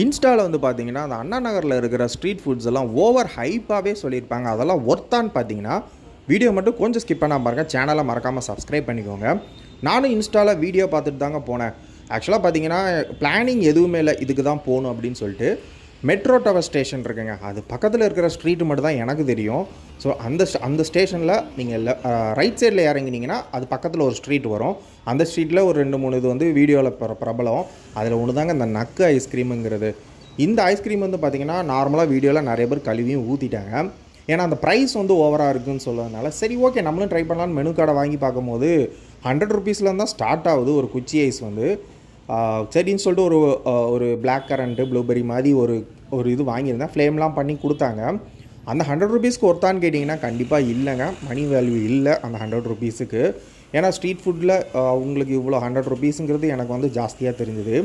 இன்ஸ்டாவில் வந்து பார்த்தீங்கன்னா அந்த அண்ணா நகரில் இருக்கிற ஸ்ட்ரீட் ஃபுட்ஸ் எல்லாம் ஓவர் ஹைப்பாகவே சொல்லியிருப்பாங்க அதெல்லாம் ஒர்த்தான்னு பார்த்தீங்கன்னா வீடியோ மட்டும் கொஞ்சம் ஸ்கிப் பண்ணாமல் பாருங்கள் சேனலை மறக்காமல் சப்ஸ்கிரைப் பண்ணிக்கோங்க நானும் இன்ஸ்டாவில் வீடியோ பார்த்துட்டு தாங்க போனேன் ஆக்சுவலாக பார்த்தீங்கன்னா பிளானிங் எதுவுமே இல்லை இதுக்கு தான் போகணும் அப்படின்னு சொல்லிட்டு மெட்ரோ டவர் ஸ்டேஷன் இருக்குங்க அது பக்கத்தில் இருக்கிற ஸ்ட்ரீட்டு மட்டும் தான் எனக்கு தெரியும் ஸோ அந்த அந்த ஸ்டேஷனில் நீங்கள் ரைட் சைடில் இறங்கினீங்கன்னா அது பக்கத்தில் ஒரு ஸ்ட்ரீட் வரும் அந்த ஸ்ட்ரீட்டில் ஒரு ரெண்டு மூணு இது வந்து வீடியோவில் பிரபலம் அதில் ஒன்று தாங்க இந்த நக்கு ஐஸ்கிரீமுங்கிறது இந்த ஐஸ்கிரீம் வந்து பார்த்திங்கன்னா நார்மலாக வீடியோவில் நிறைய பேர் கழுவியும் ஊற்றிட்டாங்க ஏன்னா அந்த ப்ரைஸ் வந்து ஓவராக இருக்குன்னு சொல்லதுனால சரி ஓகே நம்மளும் ட்ரை பண்ணலான்னு மெனு கார்டை வாங்கி பார்க்கும்போது ஹண்ட்ரட் ருபீஸ்லேருந்து தான் ஸ்டார்ட் ஆகுது ஒரு குச்சி ஐஸ் வந்து சரின்னு சொல்லிட்டு ஒரு ஒரு பிளாக் கரண்ட்டு ப்ளூபெரி மாதிரி ஒரு ஒரு இது வாங்கியிருந்தேன் ஃப்ளேம்லாம் பண்ணி கொடுத்தாங்க அந்த ஹண்ட்ரட் ருபீஸ்க்கு ஒருத்தான்னு கேட்டிங்கன்னா கண்டிப்பாக இல்லைங்க மணி வேல்யூ இல்லை அந்த ஹண்ட்ரட் ருபீஸுக்கு ஏன்னா ஸ்ட்ரீட் ஃபுட்டில் உங்களுக்கு இவ்வளோ ஹண்ட்ரட் ருபீஸுங்கிறது எனக்கு வந்து ஜாஸ்தியாக தெரிஞ்சுது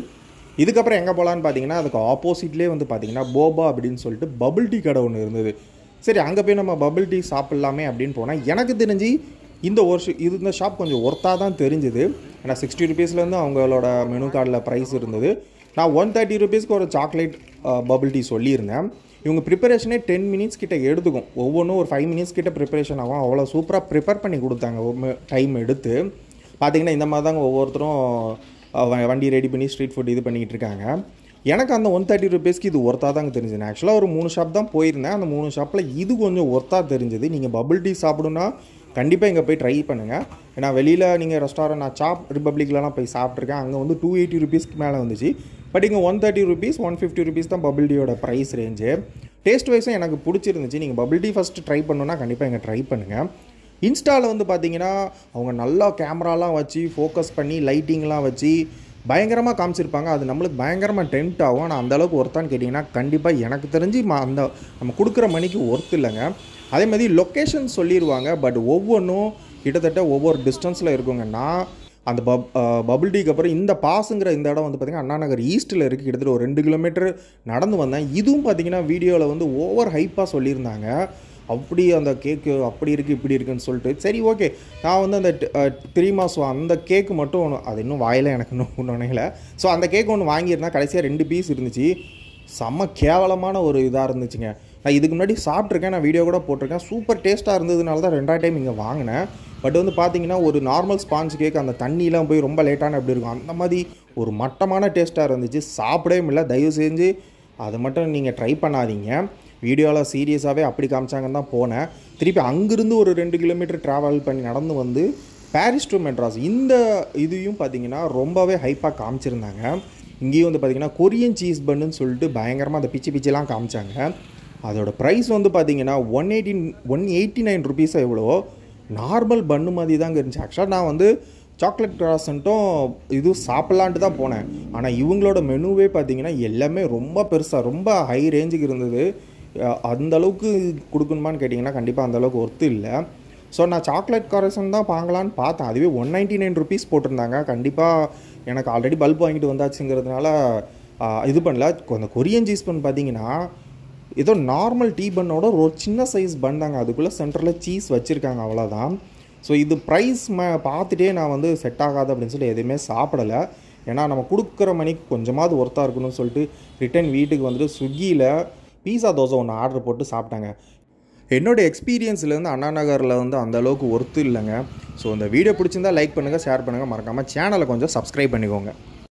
இதுக்கப்புறம் எங்கே போகலான்னு பார்த்தீங்கன்னா அதுக்கு ஆப்போசிட்லேயே வந்து பார்த்தீங்கன்னா போபா அப்படின்னு சொல்லிட்டு பபுள் டீ கடை ஒன்று இருந்தது சரி அங்கே போய் நம்ம பபுள் டீ சாப்பிட்லாமே அப்படின்னு போனால் எனக்கு தெரிஞ்சு இந்த ஒரு இது இந்த ஷாப் கொஞ்சம் ஒர்த்தாக தான் தெரிஞ்சுது ஏன்னா சிக்ஸ்டி ருபீஸ்லேருந்து அவங்களோட மெனு கார்டில் ப்ரைஸ் இருந்தது நான் ஒன் தேர்ட்டி ருபீஸ்க்கு ஒரு சாக்லேட் பபுள் டீ சொல்லியிருந்தேன் இவங்க ப்ரிப்பரேஷனே டென் மினிட்ஸ் கிட்ட எடுத்துக்கும் ஒவ்வொன்றும் ஒரு ஃபைவ் மினிட்ஸ் கிட்ட ப்ரிப்பரேஷன் ஆகும் அவ்வளோ சூப்பராக ப்ரிப்பேர் பண்ணி கொடுத்தாங்க டைம் எடுத்து பார்த்திங்கன்னா இந்த மாதிரி தாங்க ஒவ்வொருத்தரும் வண்டி ரெடி பண்ணி ஸ்ட்ரீட் ஃபுட் இது பண்ணிக்கிட்டு இருக்காங்க எனக்கு அந்த ஒன் தேர்ட்டி ருபீஸ்க்கு இது ஒர்த்தாக தாங்க தெரிஞ்சது நான் ஆக்சுவலாக ஒரு மூணு ஷாப் தான் போயிருந்தேன் அந்த மூணு ஷாப்பில் இது கொஞ்சம் ஒர்த்தாக தெரிஞ்சது நீங்கள் பபுள் டீ சாப்பிடுனா கண்டிப்பாக இங்கே போய் ட்ரை பண்ணுங்கள் ஏன்னா வெளியில் நீங்கள் ரெஸ்டாரண்ட் நான் சாப் ரிப்பப்ளிக்லலாம் போய் சாப்பிட்ருக்கேன் அங்கே வந்து டூ எயிட்டி ருபீஸ்க்கு மேலே வந்துச்சு பட் இங்கே one thirty rupees one fifty rupees தான் பபிள் டீயோட ப்ரைஸ் ரேஞ்சு டேஸ்ட் வைஸும் எனக்கு பிடிச்சிருந்துச்சு நீங்கள் பபிள் டீ ஃபஸ்ட்டு ட்ரை பண்ணுன்னா கண்டிப்பாக இங்கே ட்ரை பண்ணுங்கள் இன்ஸ்டாவில் வந்து பார்த்தீங்கன்னா அவங்க நல்லா கேமராலாம் வச்சு ஃபோக்கஸ் பண்ணி லைட்டிங்லாம் வச்சு பயங்கரமாக காமிச்சிருப்பாங்க அது நம்மளுக்கு பயங்கரமாக டென்ட் ஆகும் ஆனால் அந்தளவுக்கு ஒருத்தான்னு கேட்டிங்கன்னா கண்டிப்பாக எனக்கு தெரிஞ்சு அந்த நம்ம கொடுக்குற மணிக்கு ஒர்த் இல்லைங்க அதே மாதிரி லொக்கேஷன் சொல்லிடுவாங்க பட் ஒவ்வொன்றும் கிட்டத்தட்ட ஒவ்வொரு டிஸ்டன்ஸில் இருக்குங்க நான் அந்த பப் பபுள் டீக்கு அப்புறம் இந்த பாஸுங்கிற இந்த இடம் வந்து பார்த்திங்கன்னா அண்ணா நகர் ஈஸ்ட்டில் இருக்குது கிட்டத்தட்ட ஒரு ரெண்டு கிலோமீட்டர் நடந்து வந்தேன் இதுவும் பார்த்திங்கன்னா வீடியோவில் வந்து ஓவர் ஹைப்பாக சொல்லியிருந்தாங்க அப்படி அந்த கேக்கு அப்படி இருக்குது இப்படி இருக்குன்னு சொல்லிட்டு சரி ஓகே நான் வந்து அந்த த்ரீ மாதம் அந்த கேக்கு மட்டும் ஒன்று அது இன்னும் வாயில் எனக்கு இன்னும் நினைக்கல ஸோ அந்த கேக் ஒன்று வாங்கியிருந்தேன் கடைசியாக ரெண்டு பீஸ் இருந்துச்சு செம்ம கேவலமான ஒரு இதாக இருந்துச்சுங்க நான் இதுக்கு முன்னாடி சாப்பிட்ருக்கேன் நான் வீடியோ கூட போட்டிருக்கேன் சூப்பர் டேஸ்ட்டாக இருந்ததுனால தான் ரெண்டாவது டைம் இங்கே வாங்கினேன் பட் வந்து பார்த்தீங்கன்னா ஒரு நார்மல் ஸ்பாஞ்ச் கேக் அந்த தண்ணியெலாம் போய் ரொம்ப லேட்டான அப்படி இருக்கும் அந்த மாதிரி ஒரு மட்டமான டேஸ்ட்டாக இருந்துச்சு சாப்பிடவே இல்லை தயவு செஞ்சு அது மட்டும் நீங்கள் ட்ரை பண்ணாதீங்க வீடியோவில் சீரியஸாகவே அப்படி காமிச்சாங்கன்னு தான் போனேன் திருப்பி அங்கேருந்து ஒரு ரெண்டு கிலோமீட்டர் ட்ராவல் பண்ணி நடந்து வந்து பாரிஸ் டு மெட்ராஸ் இந்த இதையும் பார்த்திங்கன்னா ரொம்பவே ஹைப்பாக காமிச்சிருந்தாங்க இங்கேயும் வந்து பார்த்திங்கன்னா கொரியன் சீஸ் பண்ணுன்னு சொல்லிட்டு பயங்கரமாக அந்த பிச்சு பிச்செலாம் காமிச்சாங்க அதோட ப்ரைஸ் வந்து பார்த்திங்கன்னா one eighteen one eighty nine ருபீஸாக எவ்வளோ நார்மல் பண்ணு மாதிரி தாங்க இருந்துச்சு ஆக்சுவலாக நான் வந்து சாக்லேட் கிராசன்ட்டும் இதுவும் சாப்பிட்லான்ட்டு தான் போனேன் ஆனால் இவங்களோட மெனுவே பார்த்திங்கன்னா எல்லாமே ரொம்ப பெருசாக ரொம்ப ஹை ரேஞ்சுக்கு இருந்தது அந்தளவுக்கு கொடுக்கணுமான்னு கேட்டிங்கன்னா கண்டிப்பாக அந்தளவுக்கு ஒர்த்து இல்லை ஸோ நான் சாக்லேட் கரசன் தான் வாங்கலான்னு பார்த்தேன் அதுவே ஒன் நைன்ட்டி நைன் ருபீஸ் போட்டிருந்தாங்க கண்டிப்பாக எனக்கு ஆல்ரெடி பல்ப் வாங்கிட்டு வந்தாச்சுங்கிறதுனால இது பண்ணல அந்த கொரியன் சீஸ் பன் பார்த்தீங்கன்னா ஏதோ நார்மல் டீ பண்ணோட ஒரு சின்ன சைஸ் பன் தாங்க அதுக்குள்ளே சென்டரில் சீஸ் வச்சுருக்காங்க அவ்வளோதான் ஸோ இது ப்ரைஸ் ம பார்த்துட்டே நான் வந்து செட் ஆகாது அப்படின்னு சொல்லி எதுவுமே சாப்பிடலை ஏன்னா நம்ம கொடுக்குற மணிக்கு கொஞ்சமாவது ஒர்த்தாக இருக்கணும்னு சொல்லிட்டு ரிட்டன் வீட்டுக்கு வந்துட்டு ஸ்விக்கியில் பீஸா தோசை ஒன்று ஆர்டர் போட்டு சாப்பிட்டாங்க என்னோடய எக்ஸ்பீரியன்ஸ்லேருந்து அண்ணா நகரில் வந்து அந்தளவுக்கு ஒர்த்து இல்லைங்க ஸோ இந்த வீடியோ பிடிச்சிருந்தா லைக் பண்ணுங்கள் ஷேர் பண்ணுங்கள் மறக்காமல் சேனலை கொஞ்சம் சப்ஸ்கிரைப் பண்ணிக்கோங்க